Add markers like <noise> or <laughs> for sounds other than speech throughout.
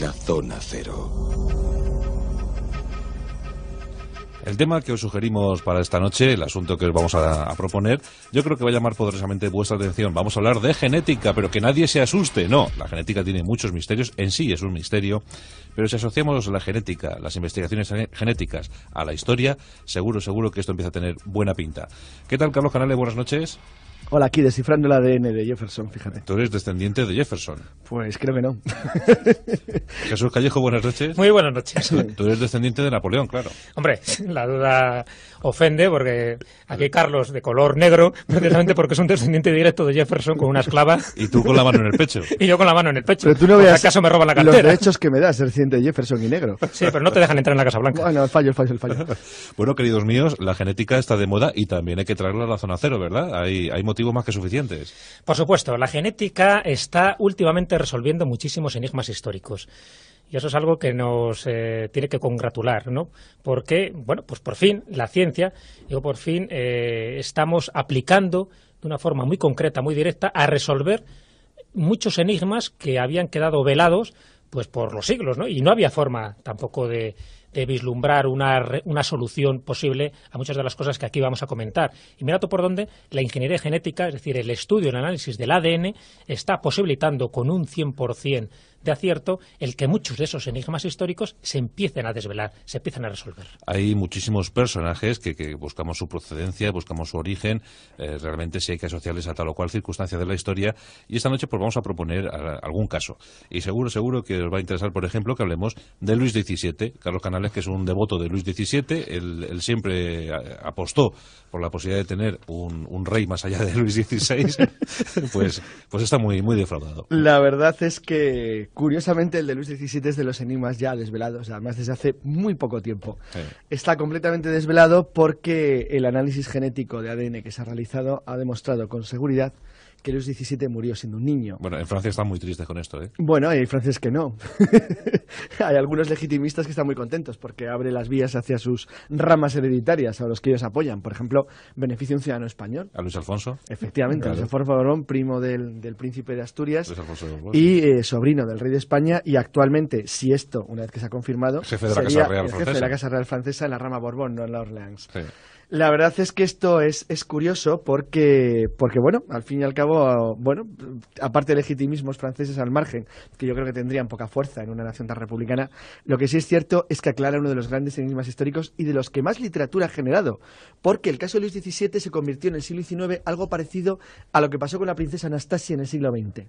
La Zona Cero. El tema que os sugerimos para esta noche, el asunto que os vamos a, proponer, yo creo que va a llamar poderosamente vuestra atención. Vamos a hablar de genética, pero que nadie se asuste. No, la genética tiene muchos misterios, en sí es un misterio, pero si asociamos la genética, las investigaciones genéticas a la historia, seguro, seguro que esto empieza a tener buena pinta. ¿Qué tal, Carlos Canales? Buenas noches. Hola, aquí descifrando el ADN de Jefferson, fíjate. ¿Tú eres descendiente de Jefferson? Pues creo que no. <laughs> Jesús Callejo, buenas noches. Muy buenas noches. Tú eres descendiente de Napoleón, claro. Hombre, la duda ofende, porque aquí Carlos de color negro, <laughs> precisamente porque es un descendiente directo de Jefferson con una esclava. Y tú con la mano en el pecho. <laughs> y yo con la mano en el pecho. Pero tú no acaso me roban la cartera. Los derechos que me das, descendiente de Jefferson y negro. Sí, pero no te dejan entrar en la Casa Blanca. Bueno, fallo, fallo, fallo. <laughs> bueno, queridos míos, la genética está de moda y también hay que traerla a la zona cero, ¿verdad? Hay, hay motivos más que suficientes. Por supuesto, la genética está últimamente resolviendo muchísimos enigmas históricos. Y eso es algo que nos eh, tiene que congratular, ¿no? Porque, bueno, pues por fin la ciencia, digo, por fin eh, estamos aplicando de una forma muy concreta, muy directa, a resolver muchos enigmas que habían quedado velados pues por los siglos, ¿no? Y no había forma tampoco de, vislumbrar una, una, solución posible a muchas de las cosas que aquí vamos a comentar. Y mira por dónde la ingeniería genética, es decir, el estudio, el análisis del ADN, está posibilitando con un 100% de acierto el que muchos de esos enigmas históricos se empiecen a desvelar, se empiecen a resolver. Hay muchísimos personajes que, buscamos su procedencia, buscamos su origen, eh, realmente si hay que asociarles a tal o cual circunstancia de la historia, y esta noche pues vamos a proponer algún caso. Y seguro, seguro que os va a interesar, por ejemplo, que hablemos de Luis XVII, Carlos Canales, que es un devoto de Luis XVII, él, siempre eh, apostó por la posibilidad de tener un, rey más allá de Luis XVI, <laughs> pues, pues está muy, muy defraudado. La verdad es que Curiosamente, el de Luis XVII es de los enigmas ya desvelados, además desde hace muy poco tiempo. Está completamente desvelado porque el análisis genético de ADN que se ha realizado ha demostrado con seguridad que a los murió siendo un niño. Bueno, en Francia está muy triste con esto, ¿eh? Bueno, hay franceses que no. <laughs> hay algunos legitimistas que están muy contentos porque abre las vías hacia sus ramas hereditarias a los que ellos apoyan. Por ejemplo, beneficia un ciudadano español. A Luis Alfonso. Efectivamente, Luis Alfonso Borbón, primo del, príncipe de Asturias y eh, sobrino del rey de España. Y actualmente, si esto, una vez que se ha confirmado, de la, Casa, Real jefe de la Casa Real Francesa en la rama Borbón, no en la Orleans. Sí. La verdad es que esto es, curioso porque, porque, bueno, al fin y al cabo, bueno, aparte de legitimismos franceses al margen, que yo creo que tendrían poca fuerza en una nación tan republicana, lo que sí es cierto es que aclara uno de los grandes enigmas históricos y de los que más literatura ha generado, porque el caso de Luis XVII se convirtió en el siglo XIX algo parecido a lo que pasó con la princesa Anastasia en el siglo XX.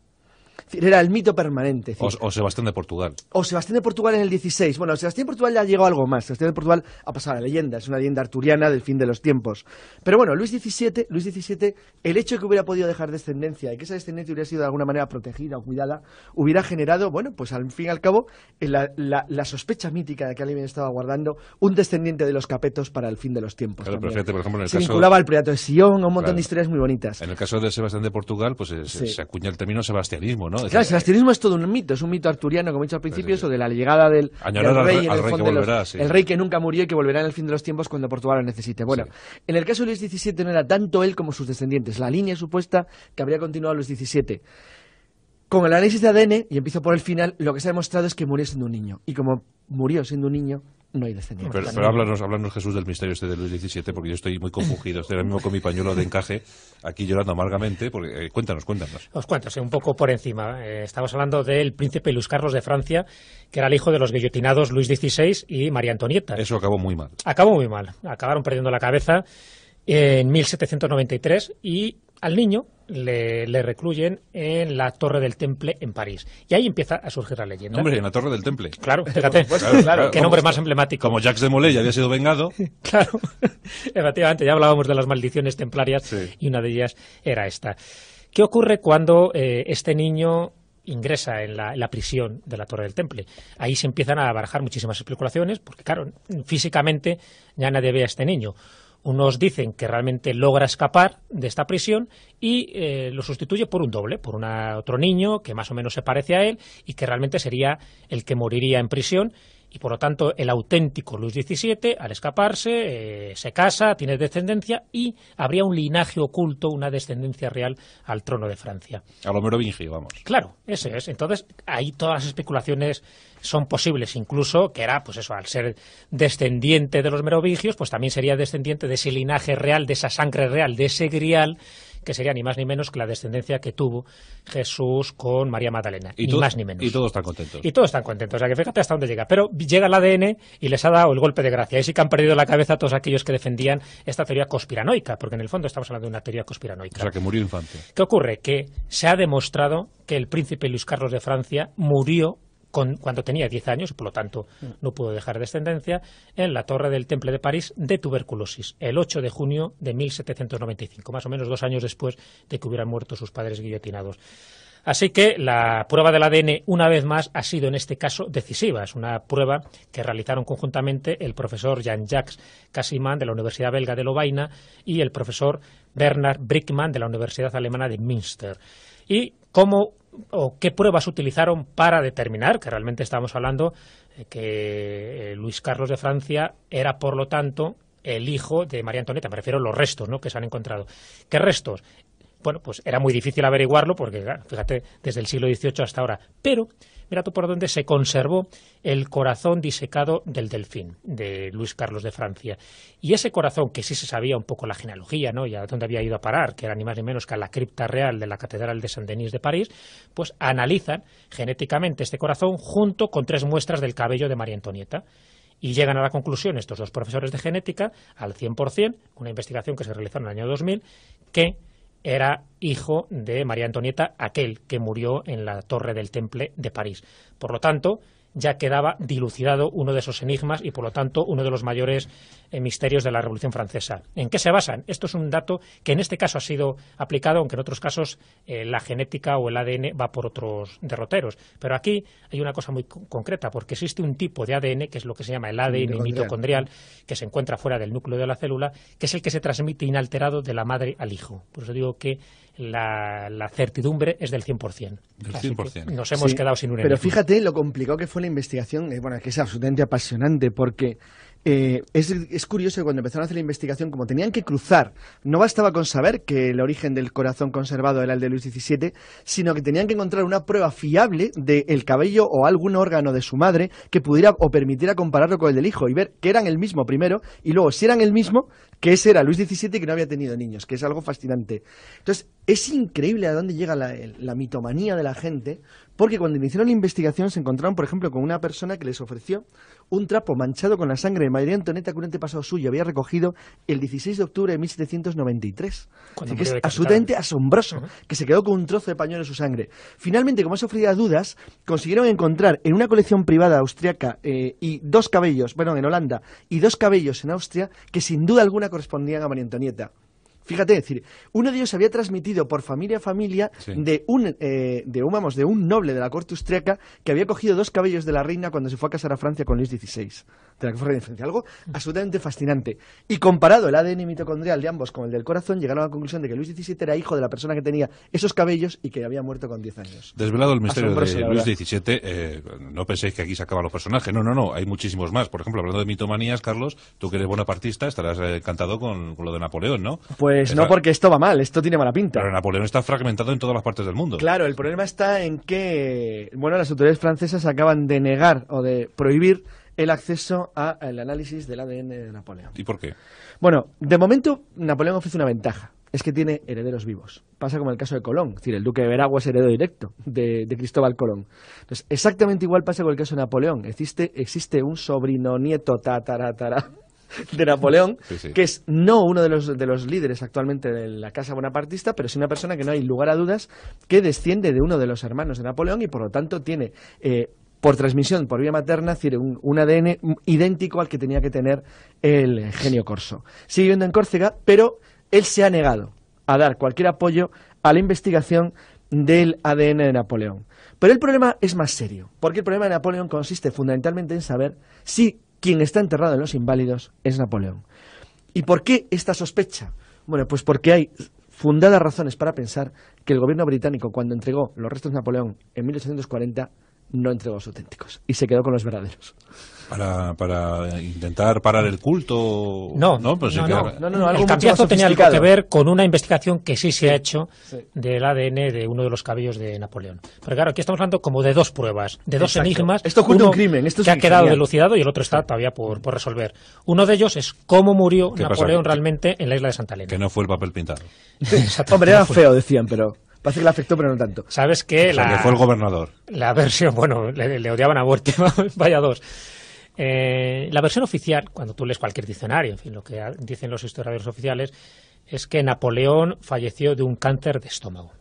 Era el mito permanente. O, Sebastián de Portugal. O Sebastián de Portugal en el 16. Bueno, Sebastián de Portugal ya llegó algo más. Sebastián de Portugal ha pasado a la leyenda. Es una leyenda arturiana del fin de los tiempos. Pero bueno, Luis XVII, Luis XVII, el hecho de que hubiera podido dejar descendencia y que esa descendencia hubiera sido de alguna manera protegida o cuidada, hubiera generado, bueno, pues al fin y al cabo, la, la, sospecha mítica de que alguien estaba guardando un descendiente de los capetos para el fin de los tiempos. por ejemplo, en el caso... vinculaba al Priato de Sion, un montón de historias muy bonitas. En el caso de Sebastián de Portugal, pues eh, se acuña el término sebastianismo Claro, el cristianismo es todo un mito, es un mito arturiano, como he dicho al principio, de la llegada del, rey, el, rey que rey que nunca murió y que volverá en el fin de los tiempos cuando Portugal lo necesite. Bueno, en el caso de Luis XVII no era tanto él como sus descendientes, la línea supuesta que habría continuado Luis XVII. Con el análisis de ADN, y empiezo por el final, lo que se ha demostrado es que murió siendo un niño. Y como murió siendo un niño, no hay descendientes. Pero, háblanos, Jesús, del misterio este de Luis XVII, porque yo estoy muy confundido. Estoy ahora mismo con mi pañuelo de encaje, aquí llorando amargamente. Porque, eh, cuéntanos, cuéntanos. Os cuento, un poco por encima. estábamos eh, estamos hablando del príncipe Luis Carlos de Francia, que era el hijo de los guillotinados Luis XVI y María Antonieta. Eso acabó muy mal. Acabó muy mal. Acabaron perdiendo la cabeza en 1793 y al niño le, recluyen en la Torre del Temple en París. Y ahí empieza a surgir la leyenda. Hombre, en la Torre del Temple. Claro, fíjate. qué nombre más emblemático. Como Jacques de Molay ya había sido vengado. <laughs> claro, <laughs> efectivamente, ya hablábamos de las maldiciones templarias y una de ellas era esta. ¿Qué ocurre cuando eh, este niño ingresa en la, en la, prisión de la Torre del Temple. Ahí se empiezan a barajar muchísimas especulaciones, porque claro, físicamente ya nadie ve a este niño. Unos dicen que realmente logra escapar de esta prisión y eh, lo sustituye por un doble, por otro niño que más o menos se parece a él y que realmente sería el que moriría en prisión y por lo tanto el auténtico Luis XVII, al escaparse, eh, se casa, tiene descendencia y habría un linaje oculto, una descendencia real al trono de Francia. A los merovingios, vamos. Claro, ese es. Entonces, ahí todas las especulaciones son posibles, incluso que era, pues eso, al ser descendiente de los merovingios, pues también sería descendiente de ese linaje real, de esa sangre real, de ese grial que sería ni más ni menos que la descendencia que tuvo Jesús con María Magdalena. Y ni más ni menos. Y todos están contentos. Y todos están contentos. O sea, que fíjate hasta dónde llega. Pero llega el ADN y les ha dado el golpe de gracia. Y sí que han perdido la cabeza todos aquellos que defendían esta teoría conspiranoica, porque en el fondo estamos hablando de una teoría conspiranoica. O sea, que murió infante. ¿Qué ocurre? Que se ha demostrado que el príncipe Luis Carlos de Francia murió cuando tenía 10 años, por lo tanto no pudo dejar descendencia, en la Torre del Temple de París de tuberculosis, el 8 de junio de 1795, más o menos dos años después de que hubieran muerto sus padres guillotinados. Así que la prueba del ADN, una vez más, ha sido en este caso decisiva. Es una prueba que realizaron conjuntamente el profesor jan jacques Casiman de la Universidad belga de Lovaina y el profesor Bernard Brickman de la Universidad alemana de Münster. Y cómo o qué pruebas utilizaron para determinar que realmente estamos hablando eh, que eh, Luis Carlos de Francia era, por lo tanto, el hijo de María Antonieta. Me refiero a los restos ¿no? que se han encontrado. ¿Qué restos? Bueno, pues era muy difícil averiguarlo porque, fíjate, desde el siglo XVIII hasta ahora. Pero Mira tú por dónde se conservó el corazón disecado del delfín de Luis Carlos de Francia. Y ese corazón, que sí se sabía un poco la genealogía, ¿no? Y a dónde había ido a parar, que era ni más ni menos que a la cripta real de la Catedral de Saint-Denis de París, pues analizan genéticamente este corazón junto con tres muestras del cabello de María Antonieta y llegan a la conclusión estos dos profesores de genética, al 100%, una investigación que se realizó en el año 2000, que era hijo de María Antonieta, aquel que murió en la Torre del Temple de París. Por lo tanto, ya quedaba dilucidado uno de esos enigmas y, por lo tanto, uno de los mayores eh, misterios de la Revolución Francesa. ¿En qué se basan? Esto es un dato que en este caso ha sido aplicado, aunque en otros casos eh, la genética o el ADN va por otros derroteros. Pero aquí hay una cosa muy concreta, porque existe un tipo de ADN, que es lo que se llama el ADN mitocondrial. mitocondrial, que se encuentra fuera del núcleo de la célula, que es el que se transmite inalterado de la madre al hijo. Por eso digo que la, certidumbre es del 100%. Del 100%. Nos hemos quedado sin un enemigo. Pero fíjate lo complicado que fue la investigación, eh, bueno, que es absolutamente apasionante, porque eh, es, curioso que cuando empezaron a hacer la investigación, como tenían que cruzar, no bastaba con saber que el origen del corazón conservado era el de Luis XVII, sino que tenían que encontrar una prueba fiable del el cabello o algún órgano de su madre que pudiera o permitiera compararlo con el del hijo y ver que eran el mismo primero y luego, si eran el mismo, que ese era Luis XVII que no había tenido niños, que es algo fascinante. Entonces, es increíble a dónde llega la mitomanía de la gente porque cuando iniciaron la investigación se encontraron, por ejemplo, con una persona que les ofreció un trapo manchado con la sangre de María Antonieta que un antepasado suyo había recogido el 16 de octubre de 1793. Así que es absolutamente asombroso que se quedó con un trozo de pañuelo en su sangre. Finalmente, como ha sufrido dudas, consiguieron encontrar en una colección privada austriaca eh, y dos cabellos, bueno, en Holanda, y dos cabellos en Austria que sin duda alguna correspondían a María Antonieta. Fíjate, decir, uno de ellos había transmitido por familia a familia de, un, eh, de, un, de un noble de la corte austriaca que había cogido dos cabellos de la reina cuando se fue a casar a Francia con Luis XVI. Algo absolutamente fascinante. Y comparado el ADN mitocondrial de ambos con el del corazón, llegaron a la conclusión de que Luis XVII era hijo de la persona que tenía esos cabellos y que había muerto con 10 años. Desvelado el misterio de Luis XVII, eh, no penséis que aquí se acaban los personajes. No, no, no, hay muchísimos más. Por ejemplo, hablando de mitomanías, Carlos, tú que eres bonapartista estarás eh, encantado con, lo de Napoleón, ¿no? Pues no, porque esto va mal, esto tiene mala pinta. Pero Napoleón está fragmentado en todas las partes del mundo. Claro, el problema está en que, bueno, las autoridades francesas acaban de negar o de prohibir el acceso al análisis del ADN de Napoleón. ¿Y por qué? Bueno, de momento Napoleón ofrece una ventaja, es que tiene herederos vivos. Pasa como el caso de Colón, es decir, el duque de Veragua es heredero directo de, Cristóbal Colón. Entonces, exactamente igual pasa con el caso de Napoleón. Existe, existe un sobrino, nieto, tataratara <laughs> de Napoleón, que es no uno de los, de los líderes actualmente de la Casa Bonapartista, pero es una persona que no hay lugar a dudas, que desciende de uno de los hermanos de Napoleón y por lo tanto tiene eh, por transmisión, por vía materna, tiene un, un, ADN idéntico al que tenía que tener el genio corso. Sigue viviendo en Córcega, pero él se ha negado a dar cualquier apoyo a la investigación del ADN de Napoleón. Pero el problema es más serio, porque el problema de Napoleón consiste fundamentalmente en saber si quien está enterrado en los inválidos es Napoleón. ¿Y por qué esta sospecha? Bueno, pues porque hay fundadas razones para pensar que el gobierno británico, cuando entregó los restos de Napoleón en 1840, no entregó los auténticos y se quedó con los verdaderos. Para, intentar parar el culto. No, no, pues no, no, no, no el cambiazo tenía algo que ver con una investigación que sí se ha hecho del ADN de uno de los cabellos de Napoleón. Pero claro, aquí estamos hablando como de dos pruebas, de dos enigmas. Esto oculta un crimen. Esto es ha quedado delucidado y el otro está todavía por, resolver. Uno de ellos es cómo murió Napoleón realmente en la isla de Santa Elena. Que no fue el papel pintado. <laughs> Hombre, era feo, decían, pero. Parece que le afectó, pero no tanto. ¿Sabes qué? que fue el gobernador. La versión, <laughs> bueno, le, odiaban a muerte, <laughs> vaya dos. Eh, la versión oficial, cuando tú lees cualquier diccionario, en fin, lo que dicen los historiadores oficiales, es que Napoleón falleció de un cáncer de estómago.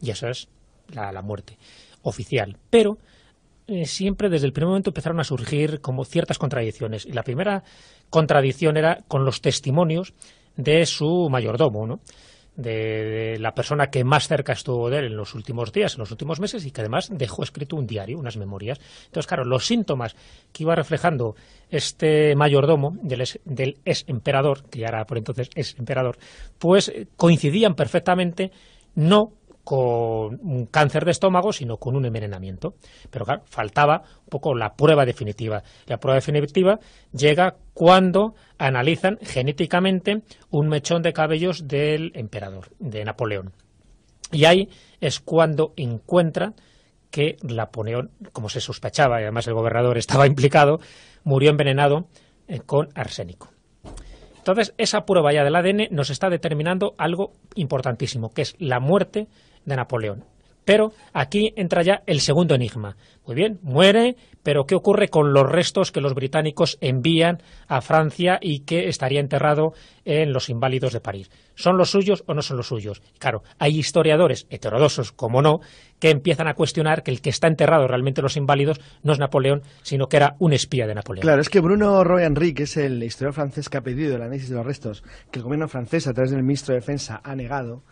Y esa es la, muerte oficial. Pero eh, siempre desde el primer momento empezaron a surgir como ciertas contradicciones. Y la primera contradicción era con los testimonios de su mayordomo, ¿no? de, la persona que más cerca estuvo de él en los últimos días, en los últimos meses, y que además dejó escrito un diario, unas memorias. Entonces, claro, los síntomas que iba reflejando este mayordomo del ex, del ex emperador, que ya era por entonces ex emperador, pues eh, coincidían perfectamente no con un cáncer de estómago, sino con un envenenamiento. Pero claro, faltaba un poco la prueba definitiva. La prueba definitiva llega cuando analizan genéticamente un mechón de cabellos del emperador, de Napoleón. Y ahí es cuando encuentran que Napoleón, como se sospechaba, y además el gobernador <laughs> estaba implicado, murió envenenado eh, con arsénico. Entonces, esa prueba ya del ADN nos está determinando algo importantísimo, que es la muerte de Napoleón. Pero aquí entra ya el segundo enigma. Muy bien, muere, pero ¿qué ocurre con los restos que los británicos envían a Francia y que estaría enterrado en los inválidos de París? ¿Son los suyos o no son los suyos? Claro, hay historiadores heterodosos, como no, que empiezan a cuestionar que el que está enterrado realmente en los inválidos no es Napoleón, sino que era un espía de Napoleón. Claro, es que Bruno Roy que es el historiador francés que ha pedido el análisis de los restos que el gobierno francés, a través del ministro de Defensa, ha negado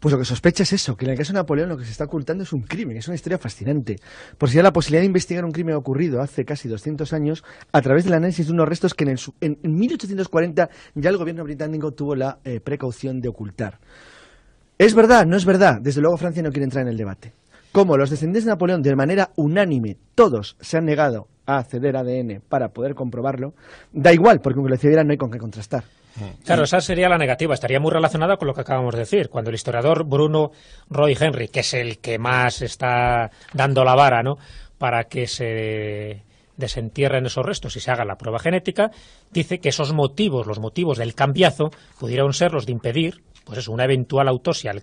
pues lo que sospecha es eso, que en el caso de Napoleón lo que se está ocultando es un crimen, es una historia fascinante. Por si hay la posibilidad de investigar un crimen ocurrido hace casi 200 años a través del análisis de unos restos que en, 1840 ya el gobierno británico tuvo la eh, precaución de ocultar. ¿Es verdad? No es verdad. Desde luego Francia no quiere entrar en el debate. Como los descendientes de Napoleón de manera unánime todos se han negado a acceder a ADN para poder comprobarlo, da igual, porque aunque lo cedieran no hay con qué contrastar. Mm. Claro, esa sería la negativa. Estaría muy relacionada con lo que acabamos de decir. Cuando el historiador Bruno Roy Henry, que es el que más está dando la vara ¿no? para que se desentierren esos restos y se haga la prueba genética, dice que esos motivos, los motivos del cambiazo, pudieran ser los de impedir pues eso, una eventual autopsia al,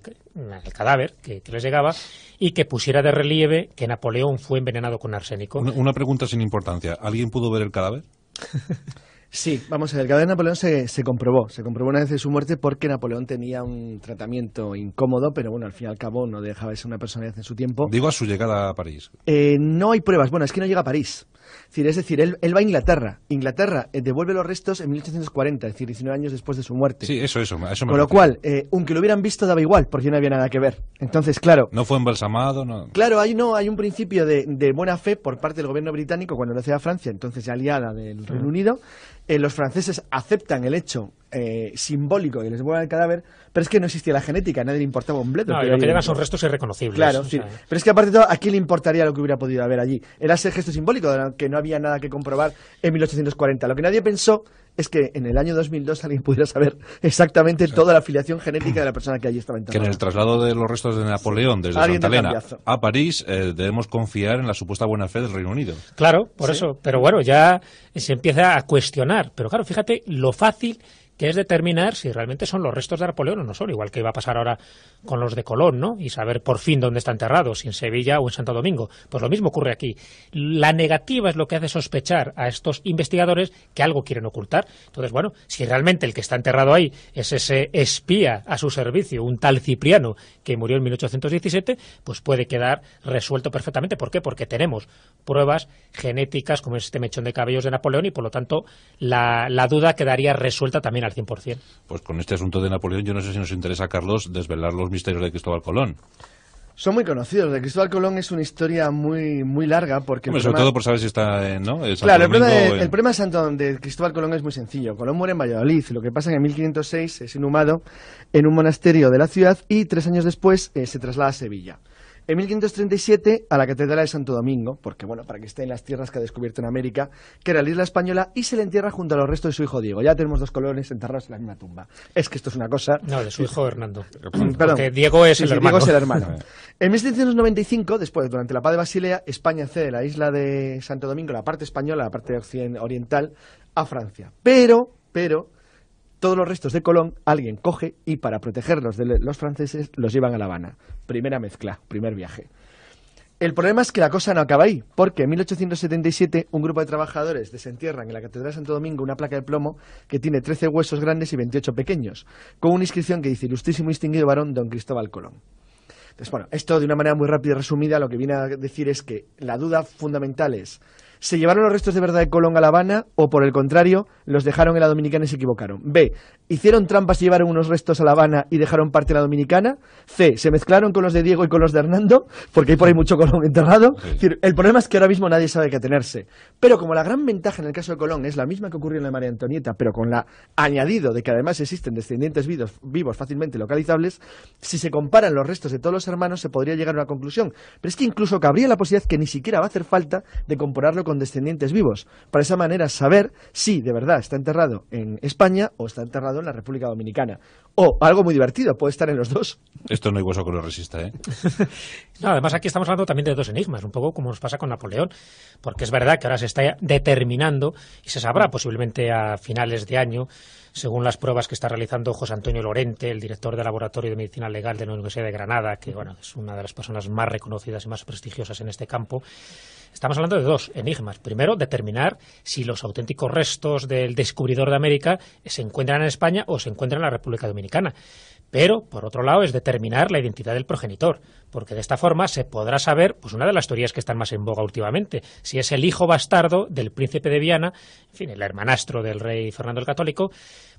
cadáver que, les llegaba y que pusiera de relieve que Napoleón fue envenenado con arsénico. una pregunta sin importancia. ¿Alguien pudo ver el cadáver? <laughs> Sí, vamos a ver, el cadáver de Napoleón se, se, comprobó, se comprobó una vez de su muerte porque Napoleón tenía un tratamiento incómodo, pero bueno, al fin y al cabo no dejaba de ser una personalidad en su tiempo. Digo a su llegada a París. Eh, no hay pruebas, bueno, es que no llega a París. Es decir, es decir él, va a Inglaterra. Inglaterra eh, devuelve los restos en 1840, es decir, 19 años después de su muerte. Sí, eso, eso. eso Con lo cual, eh, aunque lo hubieran visto, daba igual, porque no había nada que ver. Entonces, claro. No fue embalsamado, no. Claro, hay, no, hay un principio de, buena fe por parte del gobierno británico cuando lo hace a Francia, entonces aliada del Reino Unido. Eh, los franceses aceptan el hecho simbólico y les vuelven el cadáver, pero es que no existía la genética, nadie le importaba un bledo. pero lo que llevan son restos irreconocibles. Claro, sí. Pero es que aparte de todo, ¿a quién le importaría lo que hubiera podido haber allí? Era ese gesto simbólico, que no había nada que comprobar en 1840. Lo que nadie pensó es que en el año 2002 alguien pudiera saber exactamente toda la afiliación genética de la persona que allí estaba enterrada. Que en el traslado de los restos de Napoleón desde Santa Elena a París eh, debemos confiar en la supuesta buena fe del Reino Unido. Claro, por eso. Pero bueno, ya se empieza a cuestionar. Pero claro, fíjate lo fácil que es determinar si realmente son los restos de Napoleón o no son, igual que iba a pasar ahora con los de Colón, ¿no? Y saber por fin dónde está enterrado, si en Sevilla o en Santo Domingo. Pues lo mismo ocurre aquí. La negativa es lo que hace sospechar a estos investigadores que algo quieren ocultar. Entonces, bueno, si realmente el que está enterrado ahí es ese espía a su servicio, un tal Cipriano, que murió en 1817, pues puede quedar resuelto perfectamente. ¿Por qué? Porque tenemos pruebas genéticas como este mechón de cabellos de Napoleón y, por lo tanto, la, la duda quedaría resuelta también 100%. Pues con este asunto de Napoleón, yo no sé si nos interesa, Carlos, desvelar los misterios de Cristóbal Colón. Son muy conocidos. De Cristóbal Colón es una historia muy, muy larga porque... Sobre todo por saber si está el, problema de, de, Cristóbal Colón es muy sencillo. Colón muere en Valladolid. Lo que pasa es que en 1506 es inhumado en un monasterio de la ciudad y tres años después eh, se traslada a Sevilla. En 1537 a la Catedral de Santo Domingo, porque bueno, para que esté en las tierras que ha descubierto en América, que era la isla española, y se le entierra junto a los restos de su hijo Diego. Ya tenemos dos colones enterrados en la misma tumba. Es que esto es una cosa... No, de su hijo Hernando. <clears throat> porque Diego es, el hermano. Diego es el hermano. <laughs> en 1795, después, durante la paz de Basilea, España cede la isla de Santo Domingo, la parte española, la parte oriental, a Francia. Pero, pero, todos los restos de Colón alguien coge y para protegerlos de los franceses los llevan a La Habana. Primera mezcla, primer viaje. El problema es que la cosa no acaba ahí, porque en 1877 un grupo de trabajadores desentierran en la Catedral de Santo Domingo una placa de plomo que tiene 13 huesos grandes y 28 pequeños, con una inscripción que dice Ilustrísimo y distinguido varón don Cristóbal Colón. Entonces, bueno, esto de una manera muy rápida y resumida lo que viene a decir es que la duda fundamental es ¿Se llevaron los restos de verdad de Colón a La Habana o, por el contrario, los dejaron en la Dominicana y se equivocaron? B. ¿Hicieron trampas y llevaron unos restos a La Habana y dejaron parte en la Dominicana? C. ¿Se mezclaron con los de Diego y con los de Hernando? Porque hay por ahí mucho Colón enterrado. el problema es que ahora mismo nadie sabe qué atenerse. Pero como la gran ventaja en el caso de Colón es la misma que ocurrió en la María Antonieta, pero con la añadido de que además existen descendientes vivos, vivos fácilmente localizables, si se comparan los restos de todos los hermanos se podría llegar a una conclusión. Pero es que incluso cabría la posibilidad que ni siquiera va a hacer falta de compararlo con descendientes vivos, para esa manera saber si de verdad está enterrado en España o está enterrado en la República Dominicana. O algo muy divertido, puede estar en los dos. Esto no hay hueso que lo resista, ¿eh? <laughs> no, además aquí estamos hablando también de dos enigmas, un poco como nos pasa con Napoleón, porque es verdad que ahora se está determinando y se sabrá posiblemente a finales de año según las pruebas que está realizando José Antonio Lorente, el director del Laboratorio de Medicina Legal de la Universidad de Granada, que bueno, es una de las personas más reconocidas y más prestigiosas en este campo, Estamos hablando de dos enigmas. Primero, determinar si los auténticos restos del descubridor de América se encuentran en España o se encuentran en la República Dominicana. Pero, por otro lado, es determinar la identidad del progenitor, porque de esta forma se podrá saber pues, una de las teorías que están más en boga últimamente, si es el hijo bastardo del príncipe de Viana, en fin, el hermanastro del rey Fernando el Católico,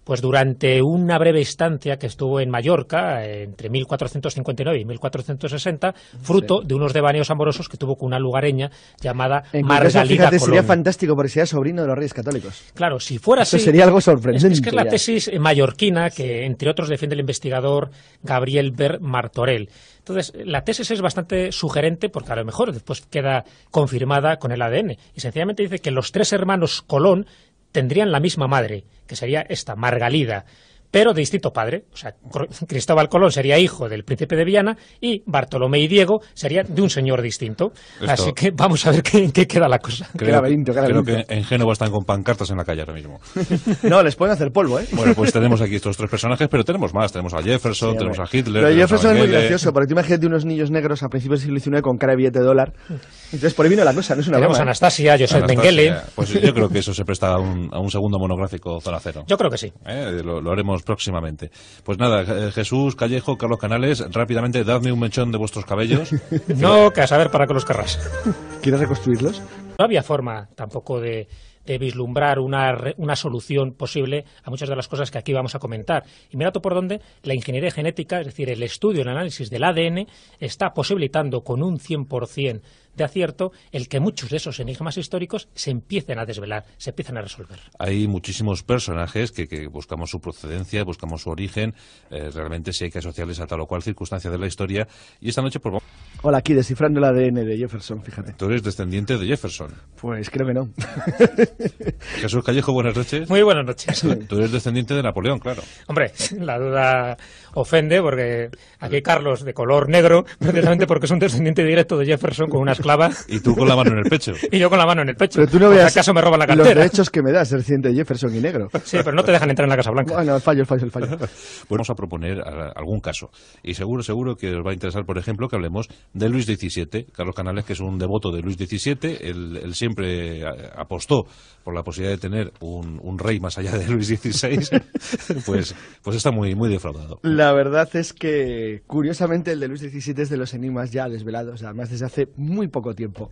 pues durante una breve estancia que estuvo en Mallorca, entre 1459 y 1460, fruto de unos devaneos amorosos que tuvo con una lugareña llamada en Sería fantástico porque sería sobrino de los reyes católicos. Claro, si fuera así... sería algo sorprendente. Es, que es la tesis mallorquina que, entre otros, defiende el investigador Gabriel Ber Martorell. Entonces, la tesis es bastante sugerente porque a lo mejor después queda confirmada con el ADN. Y sencillamente dice que los tres hermanos Colón tendrían la misma madre, que sería esta, Margalida, pero de distinto padre. O sea, Cristóbal Colón sería hijo del príncipe de Viana y Bartolomé y Diego serían de un señor distinto. Así que vamos a ver qué, qué queda la cosa. Creo, que en Génova están con pancartas en la calle ahora mismo. <laughs> no, les pueden hacer polvo, ¿eh? Bueno, pues tenemos aquí estos tres personajes, pero tenemos más. Tenemos a Jefferson, tenemos a Hitler. Pero Jefferson es muy eh. gracioso, porque tú imagínate unos niños negros a principios del siglo XIX con cara de billete de dólar. Entonces, por ahí vino la cosa, no es una Tenemos a ¿eh? Anastasia, Joseph Pues yo creo que eso se presta a un, segundo monográfico Zona Cero Yo creo que sí. Eh, lo haremos próximamente. Pues nada, Jesús, Callejo, Carlos Canales, rápidamente dadme un mechón de vuestros cabellos. <laughs> no, que a saber para qué los querrás. ¿Quieres reconstruirlos? No había forma tampoco de, vislumbrar una, una, solución posible a muchas de las cosas que aquí vamos a comentar. Y mira tú por dónde la ingeniería genética, es decir, el estudio, el análisis del ADN, está posibilitando con un 100% de acierto el que muchos de esos enigmas históricos se empiecen a desvelar, se empiecen a resolver. Hay muchísimos personajes que, buscamos su procedencia, buscamos su origen, eh, realmente si hay que asociarles a tal o cual circunstancia de la historia. Y esta noche, por pues, Hola, aquí descifrando el ADN de Jefferson, fíjate. Tú eres descendiente de Jefferson. Pues créeme no. <laughs> Jesús Callejo, buenas noches. Muy buenas noches. Tú eres descendiente de Napoleón, claro. Hombre, <laughs> la duda ofende porque aquí Carlos de color negro, <laughs> precisamente porque es un descendiente directo de Jefferson con unas y tú con la mano en el pecho. <laughs> y yo con la mano en el pecho. Pero acaso me roban la cartera. Los derechos que me das, el de Jefferson y negro. Sí, pero no te dejan entrar en la Casa Blanca. Bueno, fallo, el fallo, fallo. <laughs> Vamos a proponer algún caso. Y seguro, seguro que os va a interesar, por ejemplo, que hablemos de Luis XVII. Carlos Canales, que es un devoto de Luis XVII, él, siempre apostó por la posibilidad de tener un, rey más allá de Luis XVI, <laughs> pues, pues está muy, muy defraudado. La verdad es que, curiosamente, el de Luis XVII es de los enigmas ya desvelados, además desde hace muy poco poco tiempo.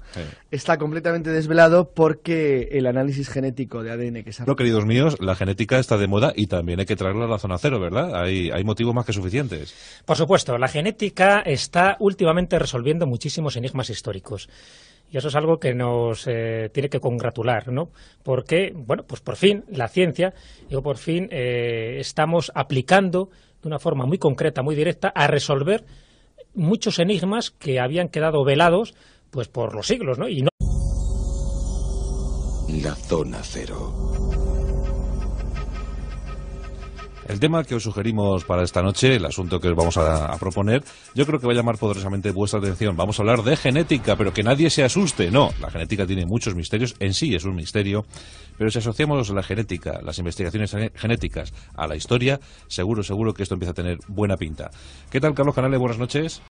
Está completamente desvelado porque el análisis genético de ADN que se ha... No, queridos míos, la genética está de moda y también hay que traerla a la zona cero, ¿verdad? Hay, hay motivos más que suficientes. Por supuesto, la genética está últimamente resolviendo muchísimos enigmas históricos. Y eso es algo que nos eh, tiene que congratular, ¿no? Porque, bueno, pues por fin la ciencia, yo por fin eh, estamos aplicando de una forma muy concreta, muy directa, a resolver muchos enigmas que habían quedado velados pues por los siglos, ¿no? Y no... La zona cero. El tema que os sugerimos para esta noche, el asunto que os vamos a, a, proponer, yo creo que va a llamar poderosamente vuestra atención. Vamos a hablar de genética, pero que nadie se asuste. No, la genética tiene muchos misterios, en sí es un misterio, pero si asociamos la genética, las investigaciones genéticas a la historia, seguro, seguro que esto empieza a tener buena pinta. ¿Qué tal, Carlos Canales? Buenas noches.